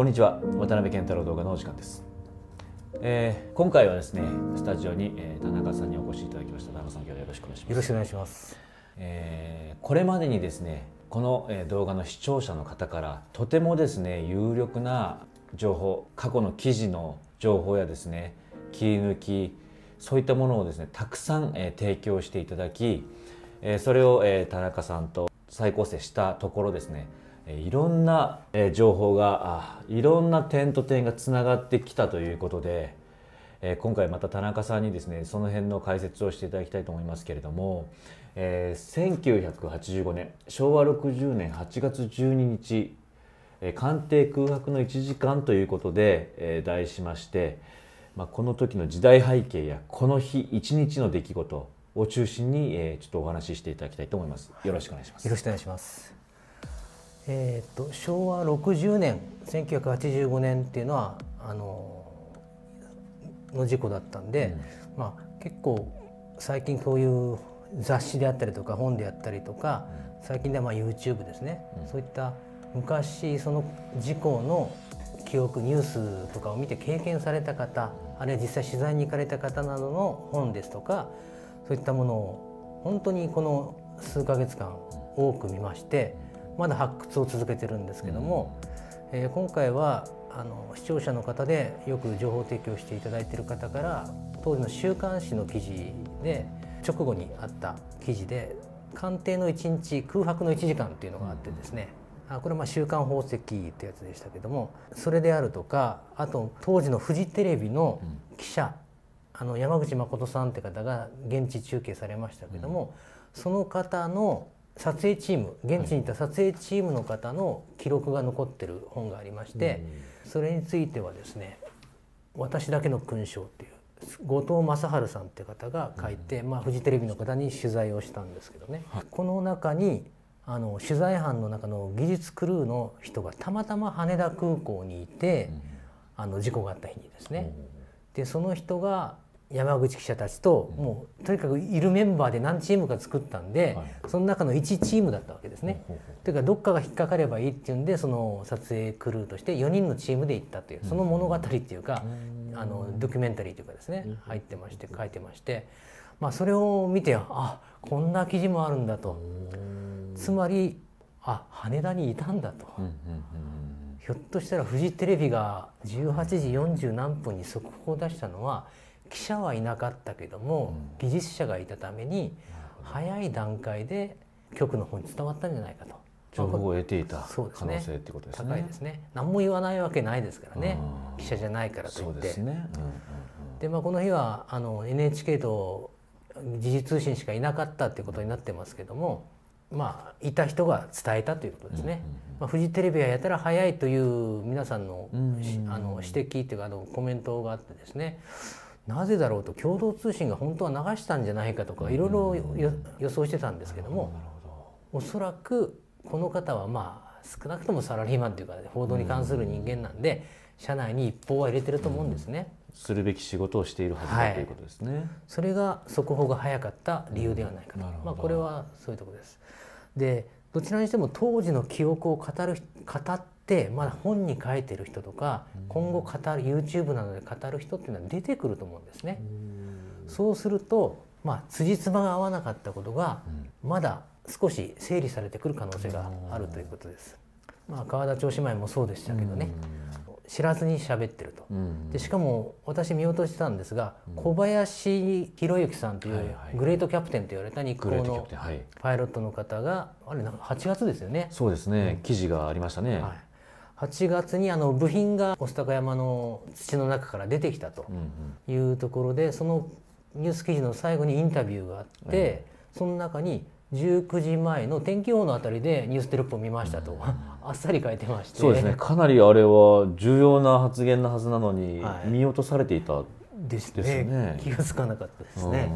こんにちは渡辺健太郎動画のお時間です、えー、今回はですねスタジオに、えー、田中さんにお越しいただきました田中さん今日よろしくお願いしますよろしくお願いします、えー、これまでにですねこの動画の視聴者の方からとてもですね有力な情報過去の記事の情報やですね切り抜きそういったものをですねたくさん、えー、提供していただき、えー、それを、えー、田中さんと再構成したところですねいろんな情報がいろんな点と点がつながってきたということで今回また田中さんにですねその辺の解説をしていただきたいと思いますけれども1985年昭和60年8月12日「官邸空白の1時間」ということで題しまして、まこの時の時代背景やこの日一日の出来事を中心にちょっとお話ししていただきたいと思います。よろしくお願いします。よろしくお願いします。えーと、と昭和60年1985年っていうのはあのの事故だったんで、うん、まあ、結構最近こういう雑誌であったりとか本であったりとか、うん、最近ではまあ YouTube ですね、うん、そういった昔その事故の記憶ニュースとかを見て経験された方あるいは実際取材に行かれた方などの本ですとかそういったものを本当にこの数ヶ月間多く見まして。まだ発掘を続けてるんですけども、うん、えー、今回はあの視聴者の方でよく情報提供していただいてる方から当時の週刊誌の記事で直後にあった記事で官邸の1日空白の1時間っていうのがあってですね、あこれはまあ週刊宝石ってやつでしたけどもそれであるとかあと当時のフジテレビの記者、うん、あの山口誠さんって方が現地中継されましたけども、うん、その方の撮影チーム現地にいた撮影チームの方の記録が残ってる本がありまして、それについてはですね「私だけの勲章」っていう後藤正治さんって方が書いて、まあ、フジテレビの方に取材をしたんですけどね、この中にあの取材班の中の技術クルーの人がたまたま羽田空港にいて、あの事故があった日にですね。でその人が山口記者たちともうとにかくいるメンバーで何チームか作ったんで、その中の1チームだったわけですね。というかどっかが引っかかればいいっていうんでその撮影クルーとして4人のチームで行ったというその物語っていうか、あのドキュメンタリーというかですね入ってまして書いてまして、まあ、それを見てあこんな記事もあるんだとつまりあ羽田にいたんだと。ひょっとしたらフジテレビが18時40何分に速報を出したのは記者はいなかったけども、うん、技術者がいたために早い段階で局の方に伝わったんじゃないかと。情報を得ていた可能性ってことですね。すね高いですね。何も言わないわけないですからね。記者じゃないからといって。そうですね。うんうんうん、でまあこの日はあの NHK と時事通信しかいなかったっていうことになってますけども、まあいた人が伝えたということですね。うんうん、まあフジテレビはやたら早いという皆さんの、うんうんうん、あの指摘というかあのコメントがあってですね。なぜだろうと共同通信が本当は流したんじゃないかとかいろいろ予想してたんですけどもおそらくこの方はまあ少なくともサラリーマンというか報道に関する人間なんで社内に一報は入れてると思うんですね。するべき仕事をしているはずだ、ということですね。それが速報が早かった理由ではないかと、まあこれはそういうところです。でどちらにしても当時の記憶を語る語っっまだ本に書いてる人とか今後語る YouTube などで語る人っていうのは出てくると思うんですね。そうするとまあ辻褄が合わなかったことがまだ少し整理されてくる可能性があるということです。まあ、川田町姉妹もそうでしたけどね知らずに喋ってるとでしかも私見落としてたんですが小林博之さんというグレートキャプテンと言われた日光のパイロットの方があれなんか8月ですよねそうですね記事がありましたね、はい8月にあの部品が御巣鷹山の土の中から出てきたというところで、そのニュース記事の最後にインタビューがあって、その中に19時前の天気予報のあたりでニューステロップを見ましたと、あっさり書いてましてそうですねかなりあれは重要な発言のはずなのに見落とされていた、ですね、ね、気が付かなかったですね。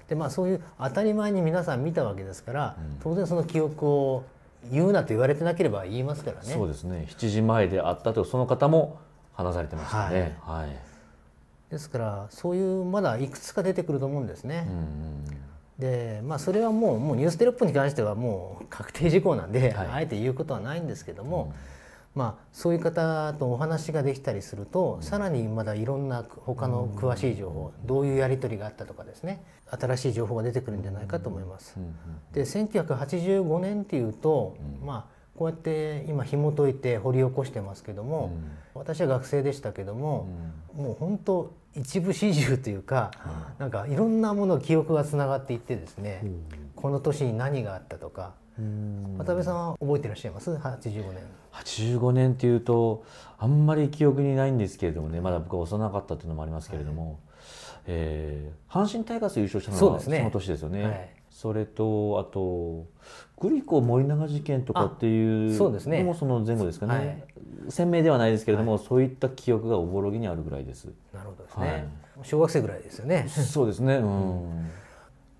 うん、でまあそういう当たり前に皆さん見たわけですから、当然その記憶を言うなと言われてなければ言いますからねそうですね7時前であったとその方も話されてましたね、はい、はい、ですからそういうまだいくつか出てくると思うんですね、うんうんでまあ、それはもうもうニューステロップに関してはもう確定事項なんで、はい、あえて言うことはないんですけども、うんまあ、そういう方とお話ができたりするとさらにまだいろんな他の詳しい情報どういうやり取りがあったとかですね新しい情報が出てくるんじゃないかと思います。で1985年っていうと、まあこうやって今紐解いて掘り起こしてますけども、私は学生でしたけども、もう本当一部始終というか、うなんかいろんなもの記憶がつながっていってですね、この年に何があったとか、渡辺さんは覚えていらっしゃいます85年85年っていうとあんまり記憶にないんですけれどもねまだ僕は幼かったっていうのもありますけれども、はい、えー、阪神タイガース優勝したのがそ,、の年ですよね。そ、ねはい、れとあとグリコ森永事件とかっていうそうです、ね、もその前後ですかね、はい、鮮明ではないですけれども、はい、そういった記憶がおぼろげにあるぐらいです。なるほどですね、小学生ぐらいですよね。そうですね、うん、うん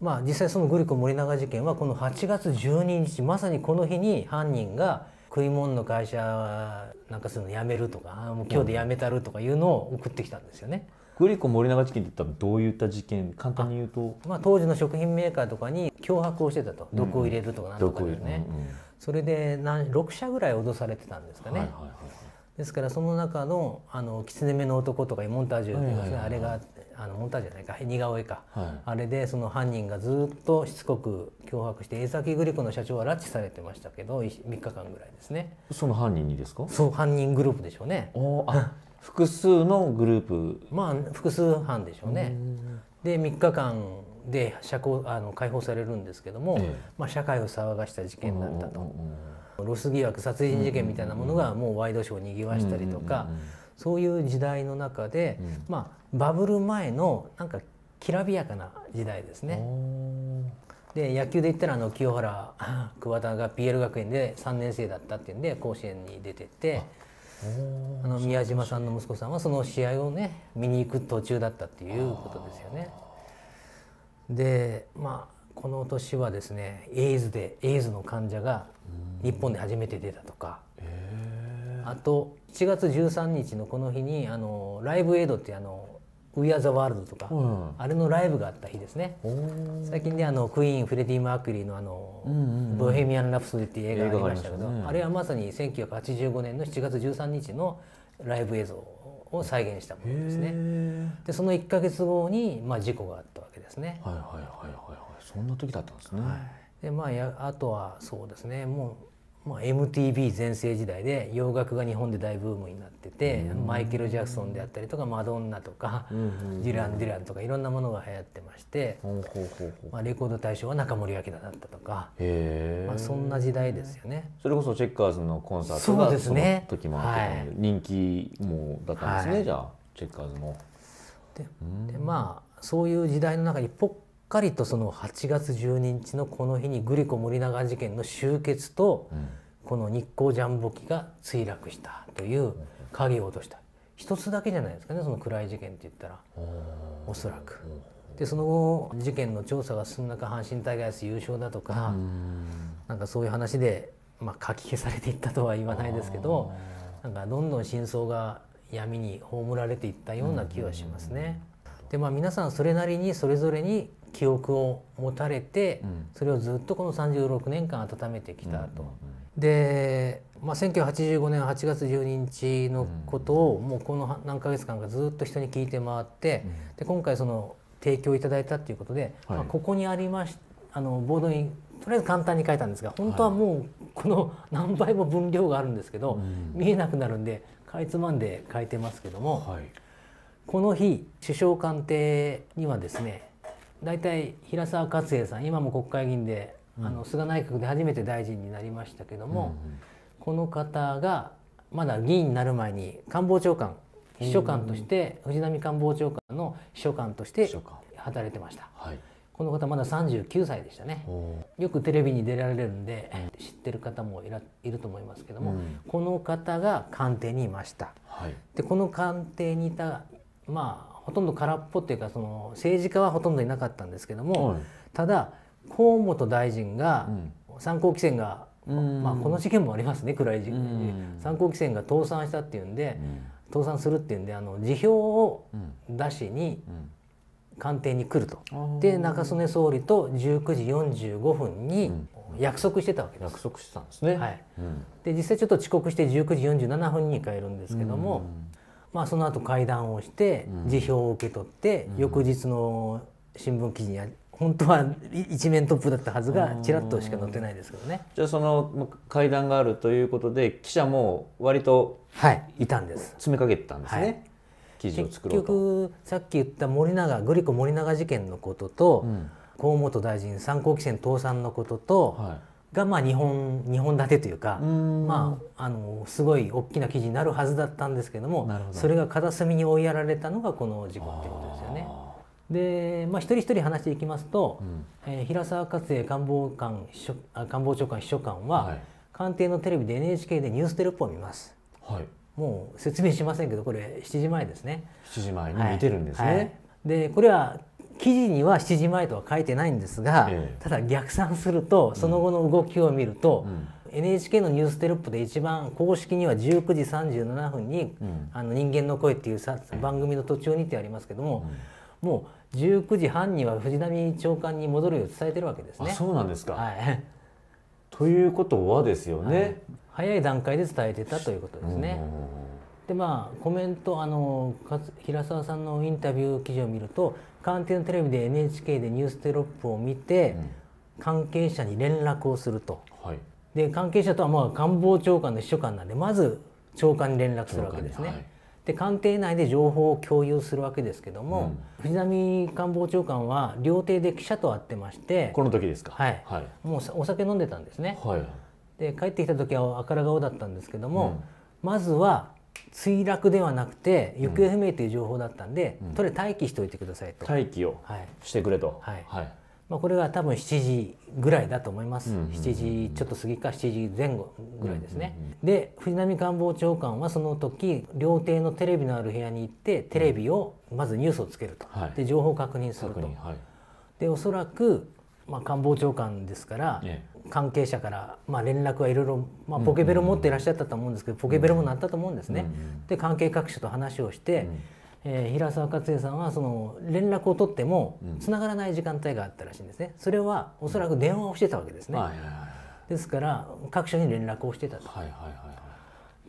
まあ、実際そのグリコ森永事件はこの8月12日まさにこの日に犯人が食い物の会社はなんかするのやめるとかもう今日でやめたるとかいうのを送ってきたんですよね。グリコ森永事件って多分どういった事件簡単に言うと、まあ、当時の食品メーカーとかに脅迫をしてたと、毒を入れるとかなんとかですね、うんうん、それで何6社ぐらい脅されてたんですかね、はいはいはい、ですからその中のあの狐目の男とかモンタージュとかいはいはいはい、あれがあっあのモンタージュじゃないか似顔絵か、はい、あれでその犯人がずっとしつこく脅迫して江崎グリコの社長は拉致されてましたけど3日間ぐらいですねその犯人にですかそう犯人グループでしょうねおあ複数のグループまあ複数犯でしょうねで3日間で釈放あの解放されるんですけども、ええ、まあ、社会を騒がした事件だったと、ロス疑惑殺人事件みたいなものがもうワイドショーをにぎわしたりとか、そういう時代の中で、うん、まあ、バブル前のなんかきらびやかな時代ですね。で野球で言ったらあの清原 桑田が PL 学園で3年生だったっていうんで甲子園に出ててあの宮島さんの息子さんはその試合をね見に行く途中だったっていうことですよね。でまあこの年はですねエイズでエイズの患者が日本で初めて出たとかあと7月13日のこの日にあのライブエイドってあの「We Are the World」とか、うん、あれのライブがあった日ですね最近であのクイーンフレディ・マーキュリーのあの、うんうんうん、ボヘミアン・ラプソディ」っていう映画がありましたけど、ね、あれはまさに1985年の7月13日のライブ映像を再現したものですねでその1か月後に、まあ、事故があったわけですねはいはいはいはい、はい、そんな時だったんですね、はい、でまあやあとはそうですねもうまあ、MTV 全盛時代で洋楽が日本で大ブームになってて、うん、マイケル・ジャクソンであったりとかマドンナとか、ディラン・ディランとかいろんなものが流行ってまして、まあ、レコード大賞は中森明菜だったとか、まあ、そんな時代ですよねそれこそチェッカーズのコンサートがそうです、ね、その時もあって、はい、人気もだったんですね、はい、じゃあチェッカーズも。ででまあそういう時代の中にポッかりとその8月12日のこの日にグリコ森永事件の終結と、この日光ジャンボ機が墜落したという鍵を落とした一つだけじゃないですかねその暗い事件って言ったらおそらく。でその後事件の調査が進ん中阪神タイガース優勝だとかなんかそういう話で、まあ、書き消されていったとは言わないですけどなんかどんどん真相が闇に葬られていったような気はしますね。でまあ皆さんそれなりにそれぞれに記憶を持たれて、それをずっとこの36年間温めてきたと。で、まあ、1985年8月12日のことをもうこの何ヶ月間かずっと人に聞いて回って、で今回その提供いただいたっていうことで、はい、まあ、ここにありましあのボードにとりあえず簡単に書いたんですが本当はもうこの何倍も分量があるんですけど、はい、見えなくなるんでかいつまんで書いてますけども、はい、この日首相官邸にはですね大体平沢勝栄さん今も国会議員で、うん、あの菅内閣で初めて大臣になりましたけども、うんうん、この方がまだ議員になる前に官房長官秘書官として、うん、藤波官房長官の秘書官として働いてました。はいこの方まだ39歳でしたねよくテレビに出られるんで、うん、知ってる方もいると思いますけども、うん、この方が官邸にいました、はい、でこの官邸にいたまあほとんど空っぽっていうかその政治家はほとんどいなかったんですけども、はい、ただ河本大臣が、参考規制が、まあ、この事件もありますね暗い時期に参考規制が倒産したっていうんで、倒産するっていうんであの辞表を出しに、官邸に来ると、で中曽根総理と19時45分に約束してたわけです。約束したんですね、はいで実際ちょっと遅刻して19時47分に帰るんですけども、まあ、その後会談をして辞表を受け取って、翌日の新聞記事に本当は一面トップだったはずがちらっとしか載ってないですけどねじゃあその会談があるということで記者も割とはいいたんです詰めかけてたんですね、はい、記事を作ろうと結局さっき言った森永グリコ森永事件のことと、うん、河本大臣参考規制倒産のことと、はいがまあ日本日本立てというかまあ、あのすごい大きな記事になるはずだったんですけどもどそれが片隅に追いやられたのがこの事故っていうことですよね。で、まあ、一人一人話していきますと、うん、えー、平沢勝栄官房官官房長官秘書官は、はい、官邸のテレビで NHK でニューステレポを見ます。はいもう説明しませんけどこれ7時前ですね7時前に見てるんですね、はいはい、でこれは記事には7時前とは書いてないんですが、ええ、ただ逆算するとその後の動きを見ると、うん、NHK のニューステロップで一番公式には19時37分に「うん、あの人間の声」っていうさ番組の途中にってありますけども、うん、もう19時半には藤波長官に戻るよう伝えてるわけですね。そうなんですか、はい、ということはですよね、はい、早い段階で伝えてたということですね。でまあコメントあの平沢さんのインタビュー記事を見ると官邸のテレビで NHK でニューステロップを見て、関係者に連絡をすると、はい、で関係者とはまあ官房長官の秘書官なんでまず長官に連絡するわけですね。で官邸内で情報を共有するわけですけども、うん、藤波官房長官は料亭で記者と会ってましてこの時ですか、はい、はい、もうお酒飲んでたんですね、はい、で帰ってきた時は赤ら顔だったんですけども、うん、まずは墜落ではなくて行方不明という情報だったんで、とりあえず待機しておいてくださいと待機をしてくれと、はいはいまあ、これが多分7時ぐらいだと思います、う7時ちょっと過ぎか7時前後ぐらいですね、で藤波官房長官はその時料亭のテレビのある部屋に行ってテレビをまずニュースをつけると、で情報を確認すると、はい、でおそらくまあ、官房長官ですから、関係者から、まあ、連絡はいろいろ、まあ、ポケベル持っていらっしゃったと思うんですけど、ポケベルも鳴ったと思うんですね。で関係各所と話をして、うえ平沢克也さんはその連絡を取ってもつながらない時間帯があったらしいんですね。それはおそらく電話をしてたわけですね。ですから各所に連絡をしてたと。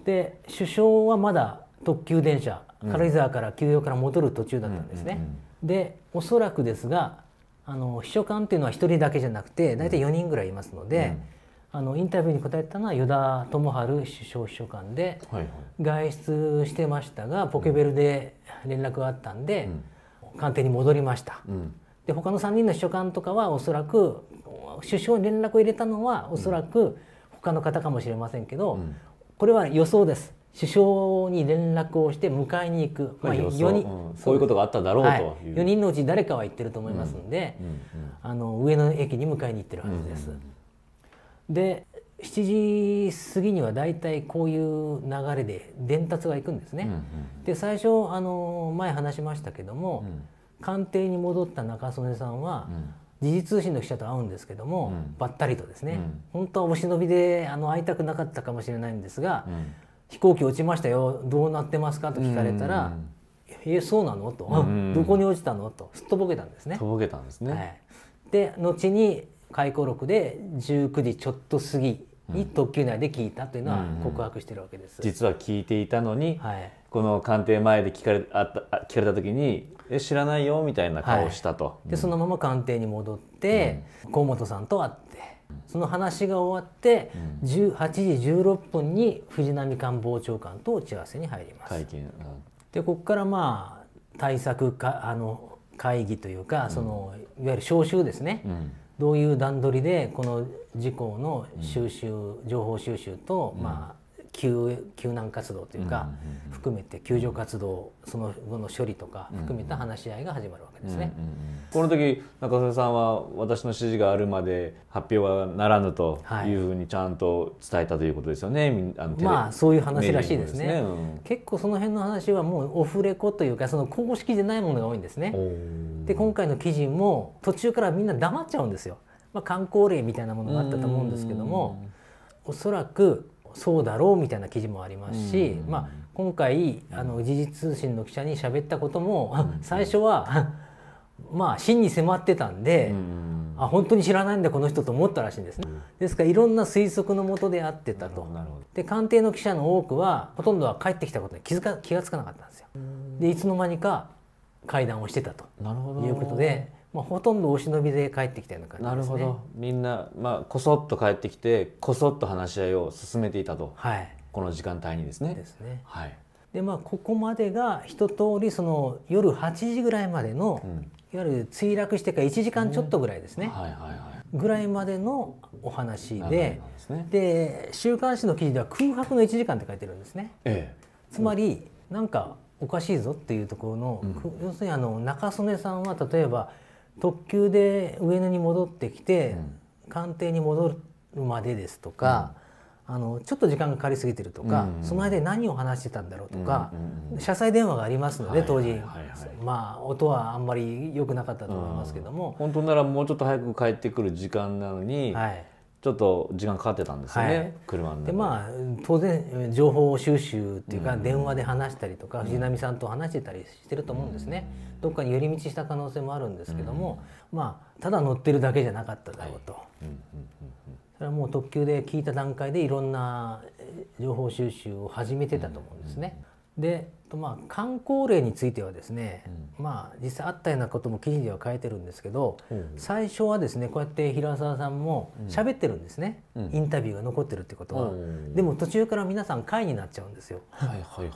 で首相はまだ特急電車軽井沢から休養から戻る途中だったんですね。でおそらくですがあの秘書官っていうのは1人だけじゃなくて大体4人ぐらいいますので、うん、あのインタビューに答えたのは依田智治首相秘書官で、はいはい、外出してましたがポケベルで連絡があったんで、うん、官邸に戻りました。うん、で他の3人の秘書官とかはおそらく首相に連絡を入れたのはおそらく他の方かもしれませんけど、これは予想です首相に連絡をして迎えに行く、まあ、4人、うん、そういうことがあっただろうと、はい、4人のうち誰かは行ってると思いますんで、うんうん、あの上野駅に迎えに行ってるはずです。で7時過ぎには大体こういう流れで伝達がいくんですね。うんうん、で最初あの前話しましたけども、官邸に戻った中曽根さんは、時事通信の記者と会うんですけども、ばったりとですね、本当はお忍びであの会いたくなかったかもしれないんですが。飛行機落ちましたよどうなってますか?」と聞かれたら「えそうなの?」と「どこに落ちたの?」とすっとぼけたんですね。とぼけたんですね、はい、で後に回顧録で19時ちょっと過ぎに特急内で聞いたというのは告白してるわけです。実は聞いていたのに、はい、この鑑定前で聞かれあった聞かれた時にえ知らないよみたいな顔したと、はい、でそのまま官邸に戻って、うん、河本さんと会ってその話が終わって、うん、18時16分に藤波官房長官と打ち合わせに入ります。でここからまあ対策かあの会議というか、そのいわゆる招集ですね、どういう段取りでこの事項の収集、情報収集と、まあ、救救難活動というか、含めて救助活動その後の処理とか含めた話し合いが始まるわけですね。この時中瀬さんは私の指示があるまで発表はならぬというふうにちゃんと伝えたということですよね。はい、まあそういう話らしいですね。ねうん、結構その辺の話はもうオフレコというかその公式でないものが多いんですね。で今回の記事も途中からみんな黙っちゃうんですよ。まあ、観光例みたいなものがあったと思うんですけどもおそらくそうだろうみたいな記事もありますし、うん、まあ、今回あの時事通信の記者に喋ったことも、最初は まあ真に迫ってたんで、あ本当に知らないんだこの人と思ったらしいんですね、ですからいろんな推測のもとで会ってたとで官邸の記者の多くはほとんどは帰ってきたことに気づか気が付かなかったんですよでいつの間にか会談をしてたということでまあ、ほとんどお忍びで帰ってきたような感じです、ね、なるほどみんな、まあ、こそっと帰ってきてこそっと話し合いを進めていたと、はい、この時間帯にですね。ですね。はい、でまあここまでが一通りその夜8時ぐらいまでの、うん、いわゆる墜落してから1時間ちょっとぐらいですね。うんはいはいはいぐらいまでのお話でで、ね、週刊誌の記事では空白の1時間って書いてるんですね、ええ、つまり、うなんかおかしいぞっていうところの、うん、要するにあの中曽根さんは例えば特急で上野に戻ってきて、官邸に戻るまでですとか、あのちょっと時間がかかりすぎてるとか、うんその間に何を話してたんだろうとか、うん車載電話がありますので、当時、はいはいはい、まあ音はあんまり良くなかったと思いますけども、うん、本当ならもうちょっと早く帰ってくる時間なのに、はい、ちょっと時間かかってたんですよね、はい、車でまあ当然情報収集っていうか、電話で話したりとか、うん、藤波さんと話してたりしてると思うんですね、うん、どっかに寄り道した可能性もあるんですけども、うん、まあただ乗ってるだけじゃなかっただろうと、はい、それはもう特急で聞いた段階でいろんな情報収集を始めてたと思うんですね、でまあ観光例についてはですね、うん、まあ実際あったようなことも記事では書いてるんですけど、うん、最初はですねこうやって平沢さんも喋ってるんですね、うん、インタビューが残ってるってことは、でも途中から皆さん会になっちゃうんですよ。はいはいはい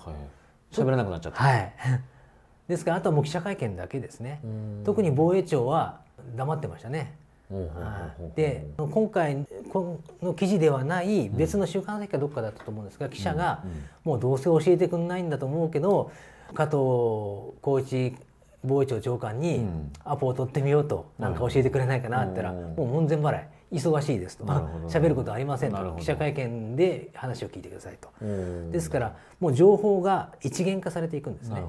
喋らなくなっちゃった、はい、ですからあとはもう記者会見だけですね特に防衛庁は黙ってましたねで今回この記事ではない別の「週刊誌はかどっかだったと思うんですが記者が「もうどうせ教えてくれないんだと思うけど加藤浩一防衛庁長官にアポを取ってみようと何か教えてくれないかな」って言ったら「もう門前払い」忙しいですと喋ることありませんと記者会見で話を聞いてくださいとですからもう情報が一元化されていくんですね。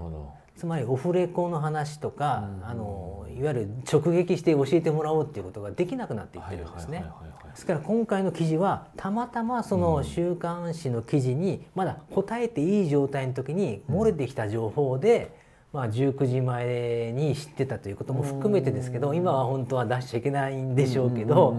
つまりオフレコの話とか、うん、あのいわゆる直撃して教えてもらおうっていうことができなくなっていってるんですね。ですから今回の記事はたまたまその週刊誌の記事にまだ答えていい状態の時に漏れてきた情報で、まあ、19時前に知ってたということも含めてですけど今は本当は出しちゃいけないんでしょうけど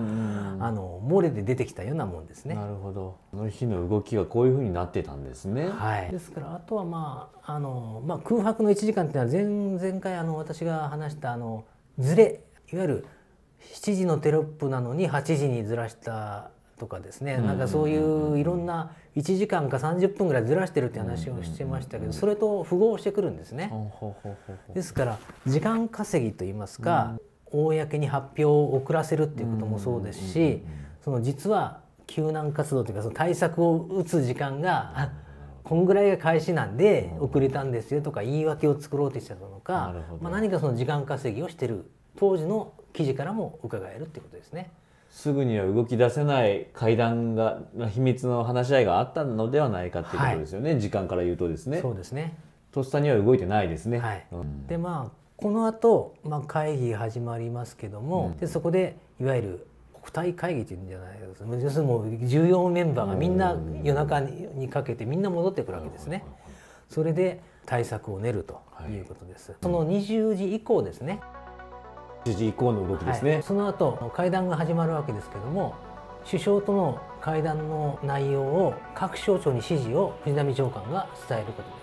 あの漏れで出てきたようなもんですね。なるほどその日の動きがこういうふうになってたんですね。はい、ですからあとは、まああのまあ、空白の1時間っていうのは前前回あの私が話したあのずれいわゆる7時のテロップなのに8時にずらしたとかですねなんかそういういろんな、1時間か30分ぐらいずらしてるって話をしてましたけどそれと符合してくるんですね。ですから時間稼ぎといいますか公に発表を遅らせるっていうこともそうですしその実は救難活動というかその対策を打つ時間がこんぐらいが開始なんで遅れたんですよとか言い訳を作ろうとしたのか、まあ、何かその時間稼ぎをしてる当時の記事からも伺えるってことですね。すぐには動き出せない会談が秘密の話し合いがあったのではないかっていうことですよね、はい、時間から言うとですね。そうですねとっさには動いてないですね。はいうん、でまあこの後、まあ会議始まりますけども、うん、でそこでいわゆる国体会議っていうんじゃないですか要するにもう重要メンバーがみんな夜中にかけてみんな戻ってくるわけですね。それで対策を練るということです。はい、その20時以降ですね、支持以降の動きですね、はい、その後会談が始まるわけですけども首相との会談の内容を各省庁に指示を藤波長官が伝えることにな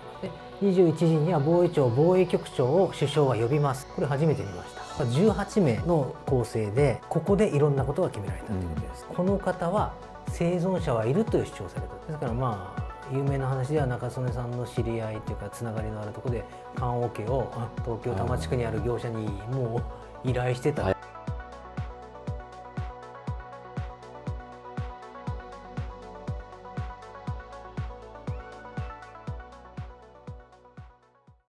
ります21時には防衛庁防衛局長を首相は呼びますこれ初めて見ました18名の構成でここでいろんなことが決められたということです、うん、この方は生存者はいるという主張されたですからまあ有名な話では中曽根さんの知り合いというかつながりのあるところで棺桶を東京多摩地区にある業者にもう依頼してた、はい